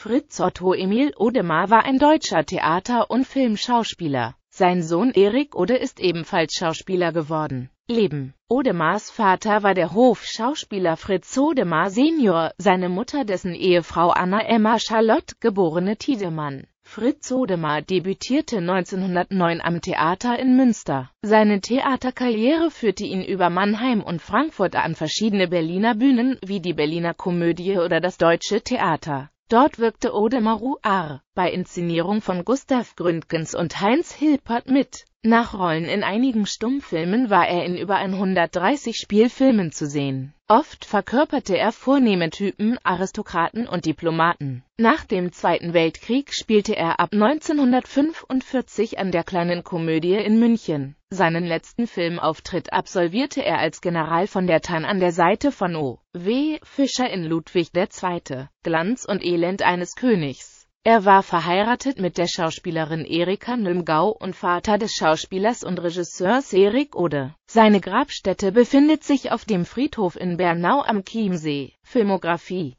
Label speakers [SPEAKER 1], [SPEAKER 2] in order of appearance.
[SPEAKER 1] Fritz Otto Emil Odemar war ein deutscher Theater- und Filmschauspieler. Sein Sohn Erik Ode ist ebenfalls Schauspieler geworden. Leben Odemars Vater war der Hofschauspieler Fritz Odemar Senior, seine Mutter dessen Ehefrau Anna Emma Charlotte, geborene Tiedemann. Fritz Odemar debütierte 1909 am Theater in Münster. Seine Theaterkarriere führte ihn über Mannheim und Frankfurt an verschiedene Berliner Bühnen, wie die Berliner Komödie oder das Deutsche Theater. Dort wirkte Odemaru R. bei Inszenierung von Gustav Gründgens und Heinz Hilpert mit. Nach Rollen in einigen Stummfilmen war er in über 130 Spielfilmen zu sehen. Oft verkörperte er vornehme Typen, Aristokraten und Diplomaten. Nach dem Zweiten Weltkrieg spielte er ab 1945 an der Kleinen Komödie in München. Seinen letzten Filmauftritt absolvierte er als General von der Tann an der Seite von O. W. Fischer in Ludwig II. Glanz und Elend eines Königs. Er war verheiratet mit der Schauspielerin Erika Nümgau und Vater des Schauspielers und Regisseurs Erik Ode. Seine Grabstätte befindet sich auf dem Friedhof in Bernau am Chiemsee. Filmografie